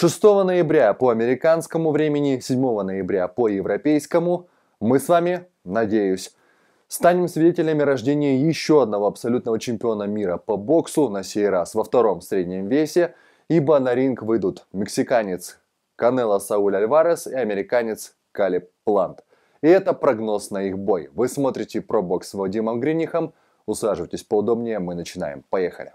6 ноября по американскому времени, 7 ноября по европейскому, мы с вами, надеюсь, станем свидетелями рождения еще одного абсолютного чемпиона мира по боксу, на сей раз во втором среднем весе, ибо на ринг выйдут мексиканец Канело Сауль Альварес и американец Калиб Плант. И это прогноз на их бой. Вы смотрите про бокс с Вадимом Гринихом. Усаживайтесь поудобнее, мы начинаем. Поехали.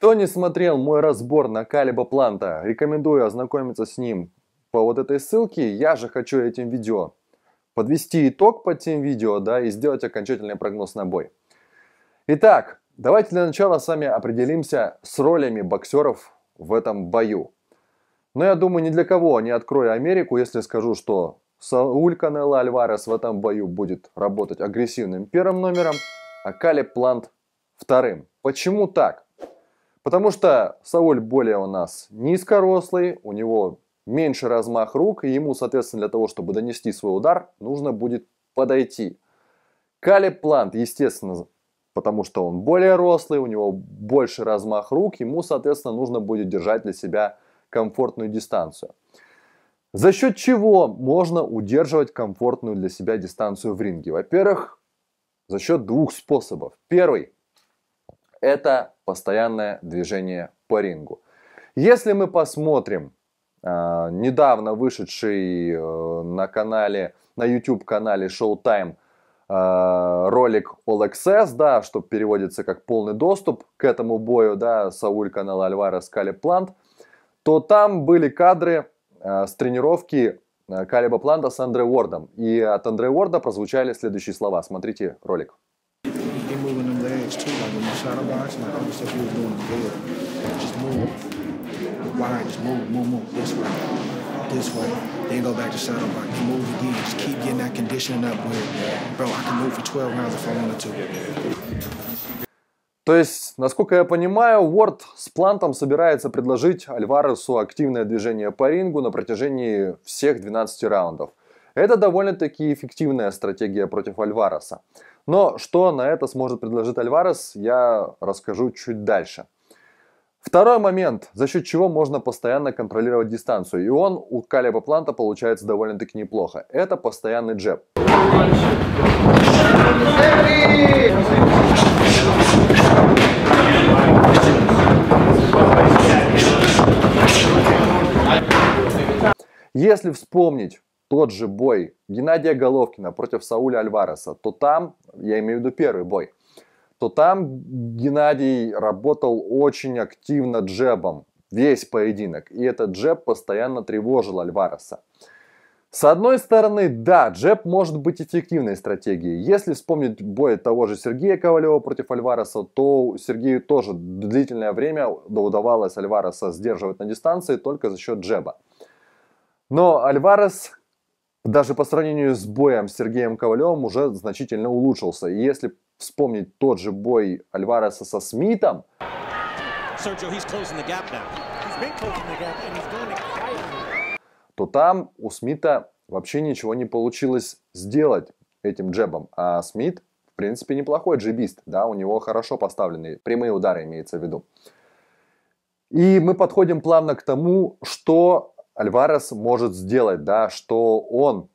Кто не смотрел мой разбор на Калиба Планта, рекомендую ознакомиться с ним по вот этой ссылке. Я же хочу этим видео подвести итог под тем видео, да, и сделать окончательный прогноз на бой. Итак, давайте для начала с вами определимся с ролями боксеров в этом бою. Но ну, я думаю, ни для кого не открою Америку, если скажу, что Сауль Канело Альварес в этом бою будет работать агрессивным первым номером, а Калиб Плант вторым. Почему так? Потому что Сауль более у нас низкорослый, у него меньше размах рук, и ему, соответственно, для того, чтобы донести свой удар, нужно будет подойти. Калиб Плант, естественно, потому что он более рослый, у него больше размах рук, ему, соответственно, нужно будет держать для себя комфортную дистанцию. За счет чего можно удерживать комфортную для себя дистанцию в ринге? Во-первых, за счет двух способов. Первый –– это постоянное движение по рингу. Если мы посмотрим э, недавно вышедший э, на канале, на YouTube канале Showtime э, ролик All Access, да, что переводится как полный доступ к этому бою, да, Сауль канала Альвара Скали Плант, то там были кадры э, с тренировки Калиба Планта с Андре Уордом. И от Андре Уорда прозвучали следующие слова. Смотрите ролик shot up behind you, like all the stuff you was doing before. Just move. Why? Just move, move, move. This way. This way. Then go back to shot up. Just move again. Just keep getting that conditioning up where, bro, I can move for 12 rounds if I wanted to. То есть, насколько я понимаю, Уорд с Плантом собирается предложить Альваресу активное движение по рингу на протяжении всех 12 раундов. Это довольно-таки эффективная стратегия против Альвареса. Но что на это сможет предложить Альварес, я расскажу чуть дальше. Второй момент, за счет чего можно постоянно контролировать дистанцию. И он у Калиба Планта получается довольно-таки неплохо. Это постоянный джеб. Если вспомнить тот же бой Геннадия Головкина против Сауля Альвареса, то там, я имею в виду первый бой, то там Геннадий работал очень активно джебом весь поединок. И этот джеб постоянно тревожил Альвареса. С одной стороны, да, джеб может быть эффективной стратегией. Если вспомнить бой того же Сергея Ковалева против Альвареса, то Сергею тоже длительное время удавалось Альвареса сдерживать на дистанции только за счет джеба. Но Альварес даже по сравнению с боем с Сергеем Ковалевым уже значительно улучшился. И если вспомнить тот же бой Альвареса со Смитом... то там у Смита вообще ничего не получилось сделать этим джебом. А Смит, в принципе, неплохой джебист. Да, у него хорошо поставлены прямые удары, имеется в виду. И мы подходим плавно к тому, что Альварес может сделать, да, что он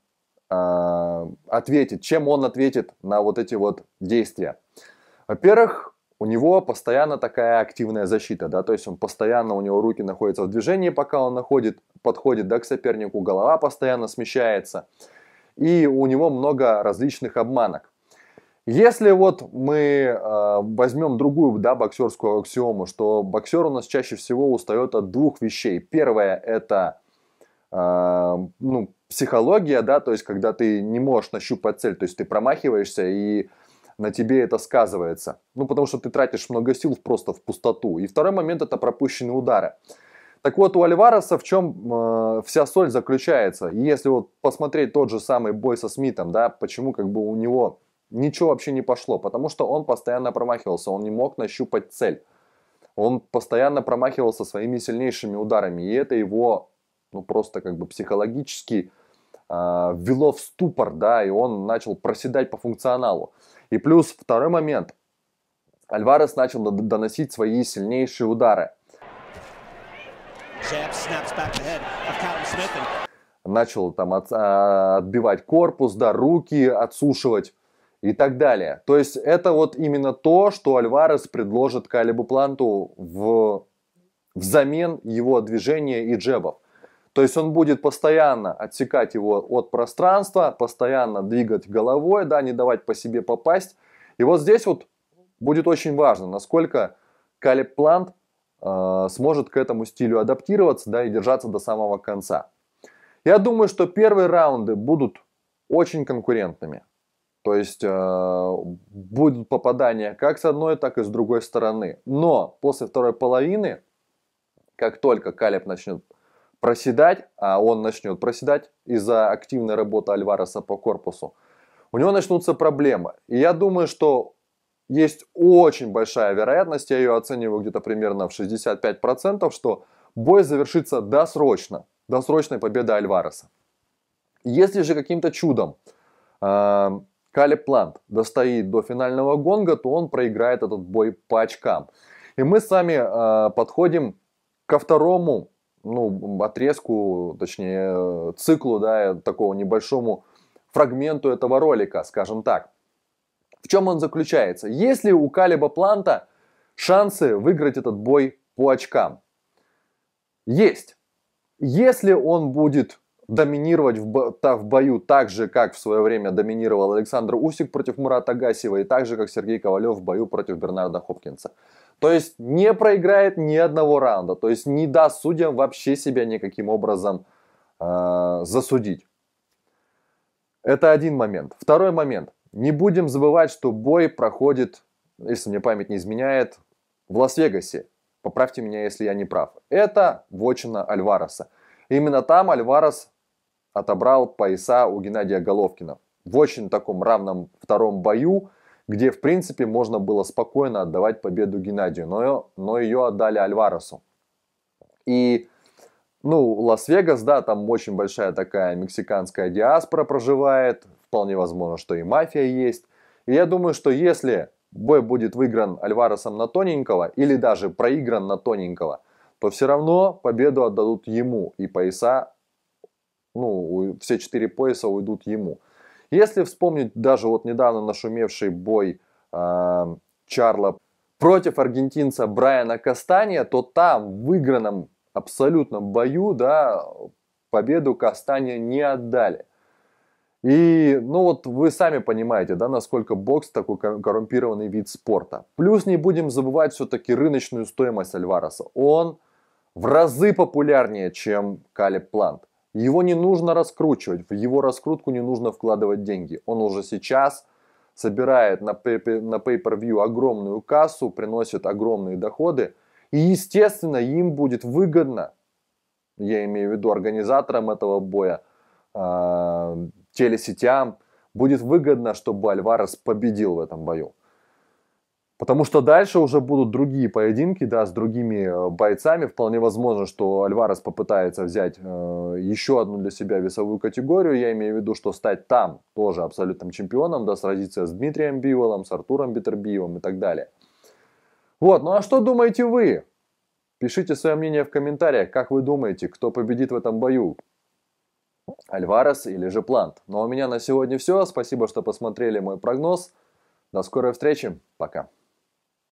э, ответит, чем он ответит на вот эти вот действия. Во-первых, у него постоянно такая активная защита, да, то есть он постоянно, у него руки находятся в движении, пока он находит, подходит, да, к сопернику, голова постоянно смещается, и у него много различных обманок. Если вот мы э, возьмем другую, да, боксерскую аксиому, что боксер у нас чаще всего устает от двух вещей. Первое – это а, ну, психология, да, то есть когда ты не можешь нащупать цель, то есть ты промахиваешься и на тебе это сказывается. Ну, потому что ты тратишь много сил просто в пустоту. И второй момент – это пропущенные удары. Так вот, у Альвареса в чем э, а, вся соль заключается? Если вот посмотреть тот же самый бой со Смитом, да, почему как бы у него ничего вообще не пошло? Потому что он постоянно промахивался, он не мог нащупать цель. Он постоянно промахивался своими сильнейшими ударами, и это его ну, просто как бы психологически э, ввело в ступор, да, и он начал проседать по функционалу. И плюс второй момент. Альварес начал доносить свои сильнейшие удары. Начал там от, а, отбивать корпус, да, руки отсушивать и так далее. То есть это вот именно то, что Альварес предложит Калибу Планту в, взамен его движения и джебов. То есть он будет постоянно отсекать его от пространства, постоянно двигать головой, да, не давать по себе попасть. И вот здесь вот будет очень важно, насколько Калеб э, сможет к этому стилю адаптироваться, да, и держаться до самого конца. Я думаю, что первые раунды будут очень конкурентными. То есть э, будут попадания как с одной, так и с другой стороны. Но после второй половины, как только Калип начнет проседать, а он начнет проседать из-за активной работы Альвареса по корпусу, у него начнутся проблемы. И я думаю, что есть очень большая вероятность, я ее оцениваю где-то примерно в 65%, что бой завершится досрочно, досрочной победой Альвареса. Если же каким-то чудом э, а, Калеб Плант достоит до финального гонга, то он проиграет этот бой по очкам. И мы с вами э, а, подходим ко второму ну, отрезку, точнее, циклу, да, такого небольшому фрагменту этого ролика, скажем так. В чем он заключается? Есть ли у Калиба Планта шансы выиграть этот бой по очкам? Есть. Если он будет доминировать в, бо- в бою так же, как в свое время доминировал Александр Усик против Мурата Гасева и так же, как Сергей Ковалев в бою против Бернарда Хопкинса – то есть не проиграет ни одного раунда. То есть не даст судьям вообще себя никаким образом э, засудить. Это один момент. Второй момент. Не будем забывать, что бой проходит, если мне память не изменяет, в Лас-Вегасе. Поправьте меня, если я не прав. Это вочина Альвареса. Именно там Альварес отобрал пояса у Геннадия Головкина. В очень таком равном втором бою – где, в принципе, можно было спокойно отдавать победу Геннадию, но, но ее отдали Альваресу. И, ну, Лас-Вегас, да, там очень большая такая мексиканская диаспора проживает, вполне возможно, что и мафия есть. И я думаю, что если бой будет выигран Альваресом на тоненького или даже проигран на тоненького, то все равно победу отдадут ему, и пояса, ну, все четыре пояса уйдут ему. Если вспомнить даже вот недавно нашумевший бой э, Чарла против аргентинца Брайана Кастанья, то там в выигранном абсолютно бою, да, победу Кастанья не отдали. И, ну вот вы сами понимаете, да, насколько бокс такой коррумпированный вид спорта. Плюс не будем забывать все-таки рыночную стоимость Альвареса. Он в разы популярнее, чем Калиб Плант. Его не нужно раскручивать, в его раскрутку не нужно вкладывать деньги. Он уже сейчас собирает на Pay-Per-View огромную кассу, приносит огромные доходы. И, естественно, им будет выгодно, я имею в виду организаторам этого боя, а, телесетям, будет выгодно, чтобы Альварес победил в этом бою. Потому что дальше уже будут другие поединки, да, с другими э, бойцами. Вполне возможно, что Альварес попытается взять э, еще одну для себя весовую категорию. Я имею в виду, что стать там тоже абсолютным чемпионом, да, сразиться с Дмитрием Биволом, с Артуром Битербиевым и так далее. Вот, ну а что думаете вы? Пишите свое мнение в комментариях, как вы думаете, кто победит в этом бою? Альварес или же Плант? Ну а у меня на сегодня все. Спасибо, что посмотрели мой прогноз. До скорой встречи. Пока.